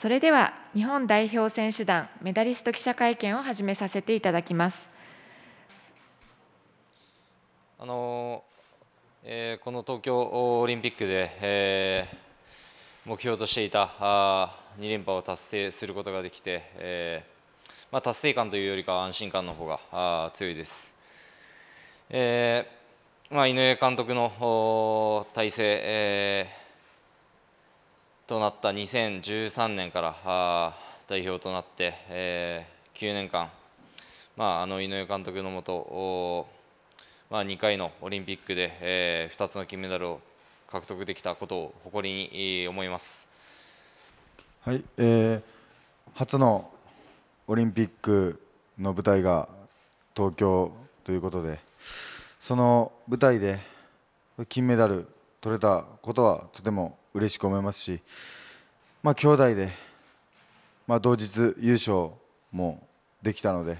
それでは日本代表選手団メダリスト記者会見を始めさせていただきます。あのえー、この東京オリンピックで、えー、目標としていたあ2連覇を達成することができて、えーまあ、達成感というよりか安心感の方があ強いです。えーまあ、井上監督の体制、えーとなった2013年から代表となって、えー、9年間、まあ、あの井上監督のもと、まあ、2回のオリンピックで、えー、2つの金メダルを獲得できたことを誇りに思います。はい、えー、初のオリンピックの舞台が東京ということで、その舞台で金メダル取れたことはとても嬉しく思いますし、まあ、兄弟で、まあ、同日優勝もできたので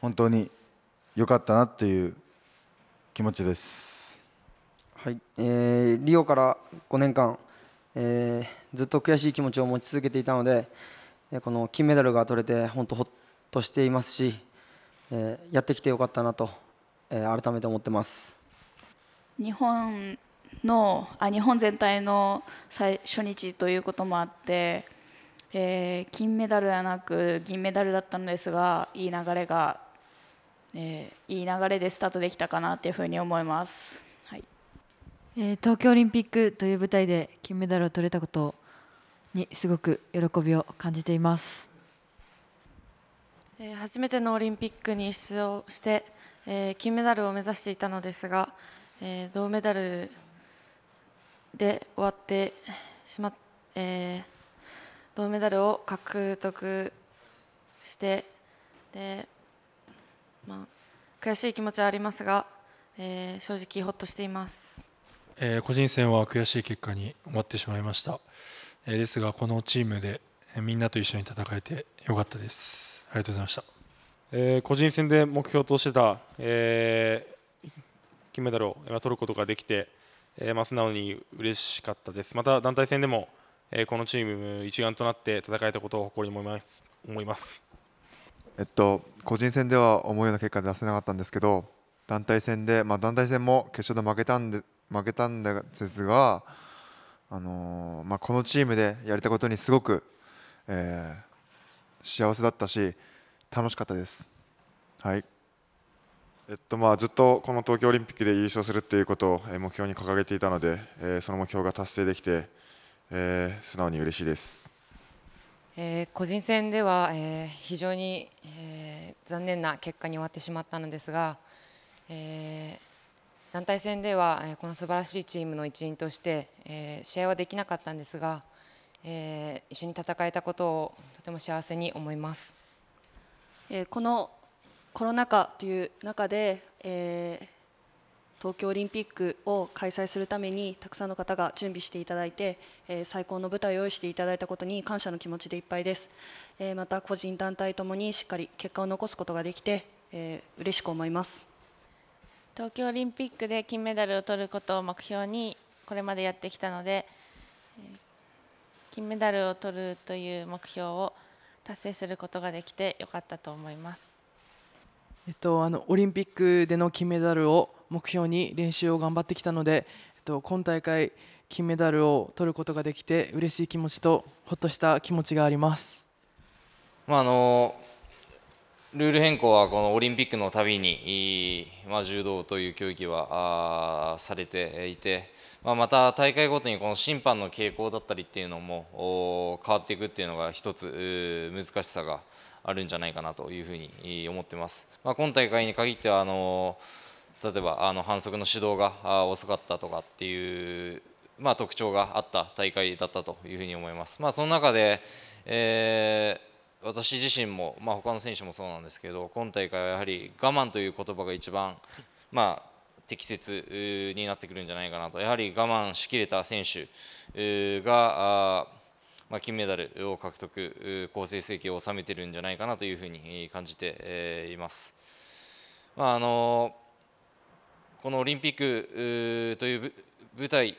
本当に良かったなという気持ちです。はいえー、リオから5年間、えー、ずっと悔しい気持ちを持ち続けていたので、えこの金メダルが取れて本当ほっとしていますし、えー、やってきてよかったなと、えー、改めて思ってます。日本のあ日本全体の最初日ということもあって、えー、金メダルではなく銀メダルだったのですがいい流れが、えー、いい流れでスタートできたかなというふうに思います、はいえー、東京オリンピックという舞台で金メダルを取れたことにすごく喜びを感じています、えー、初めてのオリンピックに出場して、えー、金メダルを目指していたのですが、えー、銅メダルで終わってしまっ、えー、銅メダルを獲得してで、まあ、悔しい気持ちはありますが、えー、正直ほっとしています、えー、個人戦は悔しい結果に終わってしまいました、えー、ですがこのチームでみんなと一緒に戦えてよかったですありがとうございました、えー、個人戦で目標としてた、えー、金メダルを取ることができてえまあ、素直に嬉しかったです。また団体戦でも、えこのチーム一丸となって戦えたことを誇りに思います思いますえっと、個人戦では思うような結果出せなかったんですけど団体戦で、まあ、団体戦も決勝で負けたんで負けたんですが、あのー、まあ、このチームでやれたことにすごく、えー、幸せだったし楽しかったです。はいえっとまあ、ずっとこの東京オリンピックで優勝するっていうことを目標に掲げていたので、えその目標が達成できて、え素直に嬉しいです、え個人戦では、え非常に、え残念な結果に終わってしまったのですが、え団体戦では、えこの素晴らしいチームの一員として、え試合はできなかったんですが、え一緒に戦えたことをとても幸せに思います。えこのコロナ禍という中で、えー、東京オリンピックを開催するためにたくさんの方が準備していただいて、えー、最高の舞台を用意していただいたことに感謝の気持ちでいっぱいです、えー、また個人団体ともにしっかり結果を残すことができて、えー、嬉しく思います東京オリンピックで金メダルを取ることを目標にこれまでやってきたので金メダルを取るという目標を達成することができてよかったと思います。えっと、あのオリンピックでの金メダルを目標に練習を頑張ってきたので、えっと、今大会金メダルを取ることができて嬉しい気持ちとほっとした気持ちがあります、まあ、あのルール変更はこのオリンピックのたびに、まあ、柔道という競技はされていて、まあ、また大会ごとにこの審判の傾向だったりっていうのも変わっていくっていうのが一つ難しさがあるんじゃないかなというふうに思ってます。まあ、今大会に限ってはあの例えばあの反則の指導が遅かったとかっていう、まあ、特徴があった大会だったというふうに思います。まあ、その中で、えー私自身も、まあ、他の選手もそうなんですけど今大会はやはり我慢という言葉が一番、まあ、適切になってくるんじゃないかなとやはり我慢しきれた選手がまあ、金メダルを獲得、好成績を収めているんじゃないかなというふうに感じています。まあ、あのこのオリンピックという舞台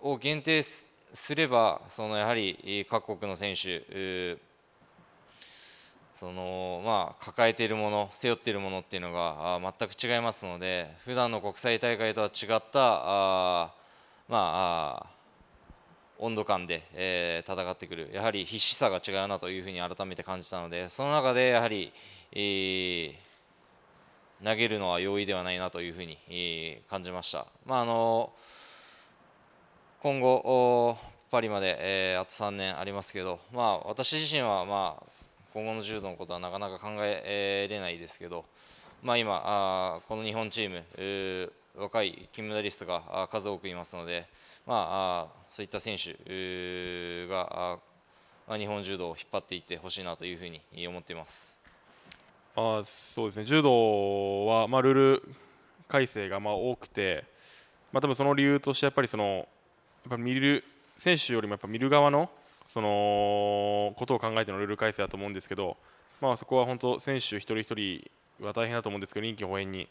を限定すればそのやはり各国の選手そのまあ、抱えているもの背負っているものっていうのが全く違いますので普段の国際大会とは違ったあ、まあ、温度感で、えー、戦ってくるやはり必死さが違うなというふうに改めて感じたのでその中でやはり、えー、投げるのは容易ではないなというふうに、えー、感じました。まああの今後パリまで、えー、あと3年ありますけど、まあ、私自身は、まあ、今後の柔道のことはなかなか考えれないですけど、まあ今、あこの日本チーム若い金メダリストが数多くいますので、まあ、そういった選手が日本柔道を引っ張っていってほしいなというふうに思っています。あそうですね柔道は、まあ、ルール改正がまあ多くて、まあ、多分その理由としてやっぱりそのやっぱ見る選手よりもやっぱ見る側のそのことを考えてのルール改正だと思うんですけど、まあ、そこは本当選手一人一人は大変だと思うんですけど臨機応変に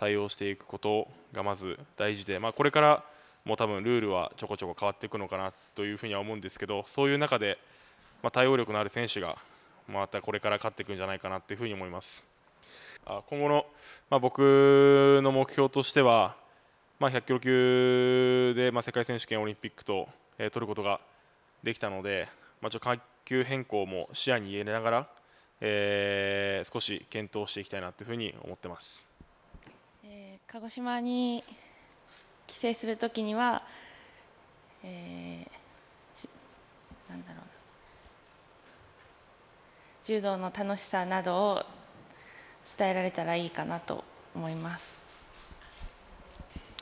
対応していくことがまず大事で、まあ、これからも多分ルールはちょこちょこ変わっていくのかなというふうには思うんですけどそういう中で、ま対応力のある選手がまたこれから勝っていくんじゃないかなというふに思います。あ今後の、まあ、僕の目標としては、まあ、100キロ級で、まあ、世界選手権、オリンピックと、えー、取ることができたので、まあ、ちょ階級変更も視野に入れながら、えー、少し検討していきたいなというふうに思ってます。鹿児島に帰省するときには、えー、なんだろう柔道の楽しさなどを伝えられたらいいかなと思います。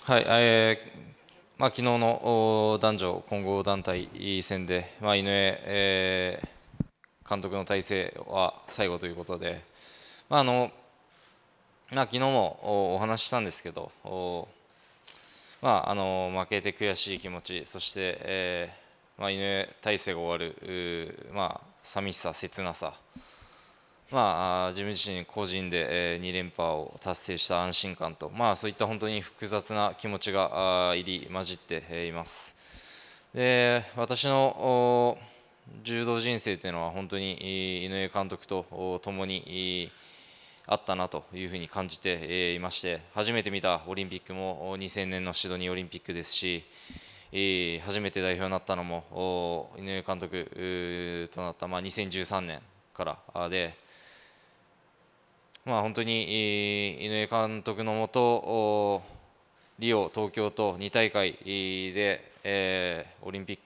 はい、えー、まあ昨日の男女混合団体戦で、まあ、井上、えー、監督の体制は最後ということで、まあ、あのまあ、昨日もお話ししたんですけど、まあ、あの負けて悔しい気持ち、そして、えーまあ、井上大勢が終わる、まあ寂しさ、切なさ、まあ、自分自身個人で、えー、2連覇を達成した安心感と、まあ、そういった本当に複雑な気持ちが入り混じっています。で私の柔道人生というのは本当に井上監督と共にあったなというふうに感じていまして初めて見たオリンピックも2000年のシドニーオリンピックですし初めて代表になったのも井上監督となった、まあ、2013年からで、まあ、本当に井上監督のもとリオ、東京と2大会で、えー、オリンピッ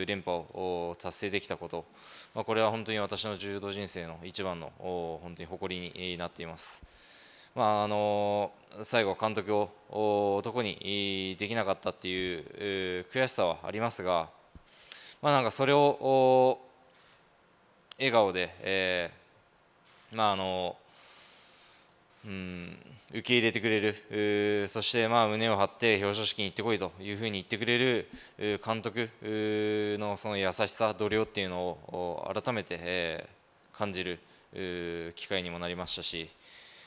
ク連覇を達成できたこと、まあ、これは本当に私の柔道人生の一番の本当に誇りになっています。まああの最後、監督を男にできなかったっていう悔しさはありますが、まあ、なんかそれを笑顔で、えーまああのうん受け入れてくれるそしてまあ胸を張って表彰式に行ってこいというふうに言ってくれる監督のその優しさ度量っていうのを改めて、え感じる機会にもなりましたし、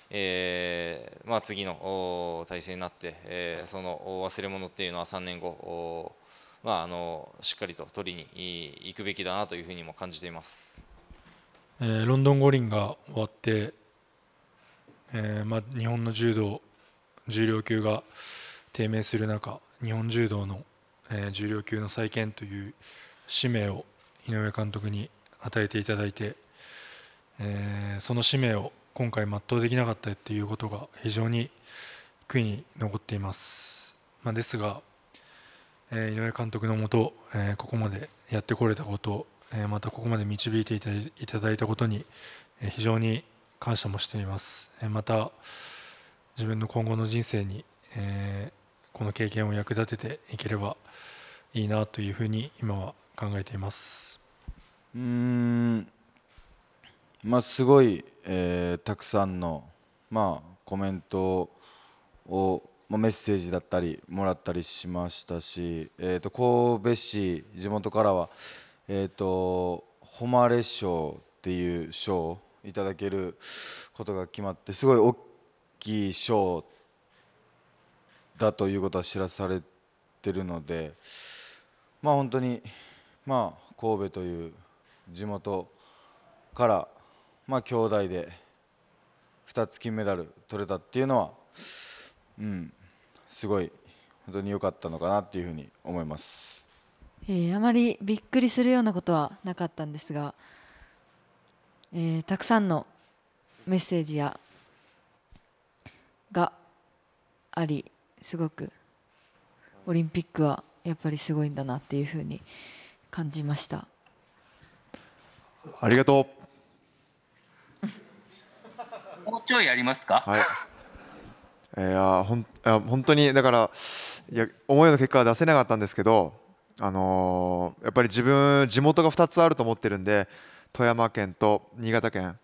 えまあ、次の体制になって、えその忘れ物っていうのは3年後まあ、あのしっかりと取りに行くべきだなというふうにも感じています、えロンドン五輪が終わってえー、まあ、日本の柔道重量級が低迷する中日本柔道の、えー、重量級の再建という使命を井上監督に与えていただいて、えー、その使命を今回全うできなかったっていうことが非常に悔いに残っています、まあ、ですが、えー、井上監督のもと、えー、ここまでやってこれたこと、えまたここまで導いていただいたことに、え非常に感謝もしていますまた自分の今後の人生に、えー、この経験を役立てていければいいなというふうに今は考えていますうんまあすごい、えー、たくさんのまあコメントを、まあ、メッセージだったりもらったりしましたし、えーと、神戸市地元からは、えーと、誉れ賞っていう賞いただけることが決まってすごい大きい賞だということは知らされてるのでまあ本当にまあ神戸という地元からまあ兄弟で2つ金メダル取れたっていうのはうんすごい本当に良かったのかなっていうふうに思います。えー、あまりびっくりするようなことはなかったんですがえー、たくさんのメッセージやがありすごくオリンピックはやっぱりすごいんだなっていうふうに感じましたありがとうもうちょいやりますか、はいいやほんいや本当にだからいや思いの結果は出せなかったんですけど、あのー、やっぱり自分地元が2つあると思ってるんで富山県と新潟県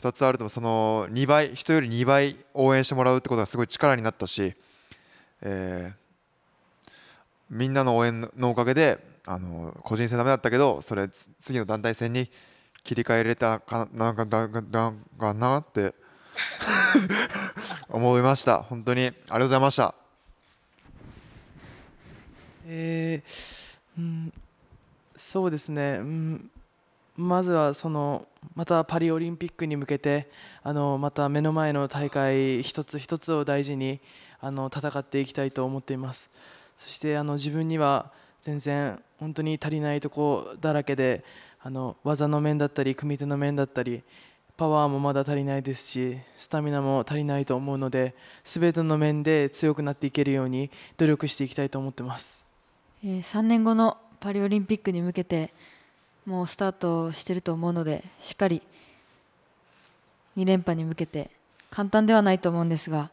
2つあるとその2倍人より2倍応援してもらうってことがすごい力になったし、えー、みんなの応援のおかげであの個人戦ダメだったけどそれ次の団体戦に切り替えれたかなんかだがんかなって 思いました本当にありがとうございました。えーうん、そうですね、うんまずはそのまたパリオリンピックに向けてあのまた目の前の大会一つ一つを大事にあの戦っていきたいと思っていますそしてあの自分には全然本当に足りないところだらけであの技の面だったり組み手の面だったりパワーもまだ足りないですしスタミナも足りないと思うので全ての面で強くなっていけるように努力していきたいと思ってます、3年後のパリオリンピックに向けてもうスタートしてると思うのでしっかり2連覇に向けて簡単ではないと思うんですが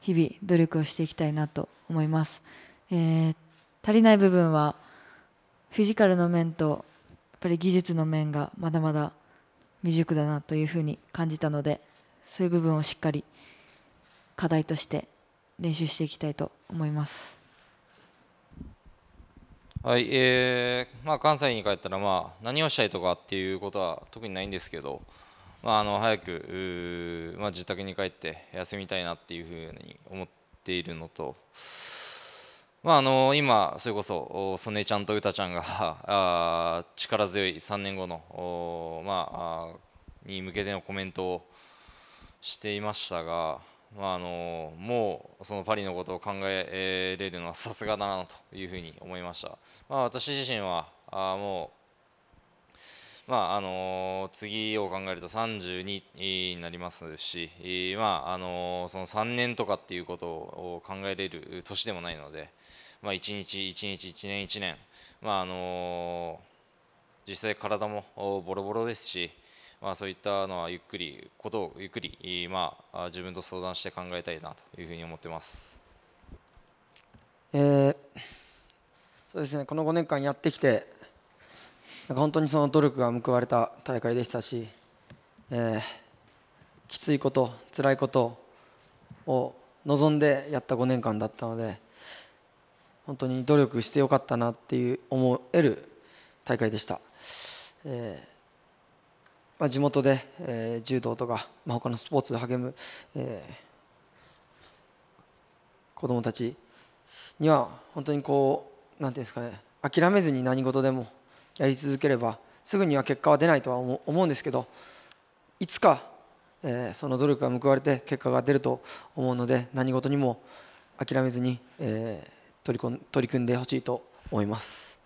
日々努力をしていきたいなと思います、えー、足りない部分はフィジカルの面とやっぱり技術の面がまだまだ未熟だなというふうに感じたのでそういう部分をしっかり課題として練習していきたいと思います。はい、えーまあ、関西に帰ったら、まあ、何をしたいとかっていうことは特にないんですけど、まあ、あの早く、まあ、自宅に帰って休みたいなっていうふうに思っているのと、まあ、あの今、それこそ曽根ちゃんと詩ちゃんが あ力強い3年後の、まあ、に向けてのコメントをしていましたが。まああのもうそのパリのことを考えれるのはさすがだなというふうに思いました、まあ、私自身はあもう、まああの次を考えると32になりますし、まああのその3年とかっていうことを考えれる年でもないので、まあ、1日1日1年1年、まああの実際体もボロボロですしまあ、そういったのはゆっくりことをゆっくり、まあ、自分と相談して考えたいなというふうに思ってます。えー、そうですねこの5年間やってきてなんか本当にその努力が報われた大会でしたし、えー、きついこと辛いことを望んでやった5年間だったので本当に努力してよかったなっていう思える大会でした。えーまあ、地元で、えー、柔道とか、まあ、他のスポーツで励む、えー、子どもたちには本当にこう何て言うんですかね諦めずに何事でもやり続ければすぐには結果は出ないとは思うんですけどいつか、えー、その努力が報われて結果が出ると思うので何事にも諦めずに、えー、取り取り組んでほしいと思います。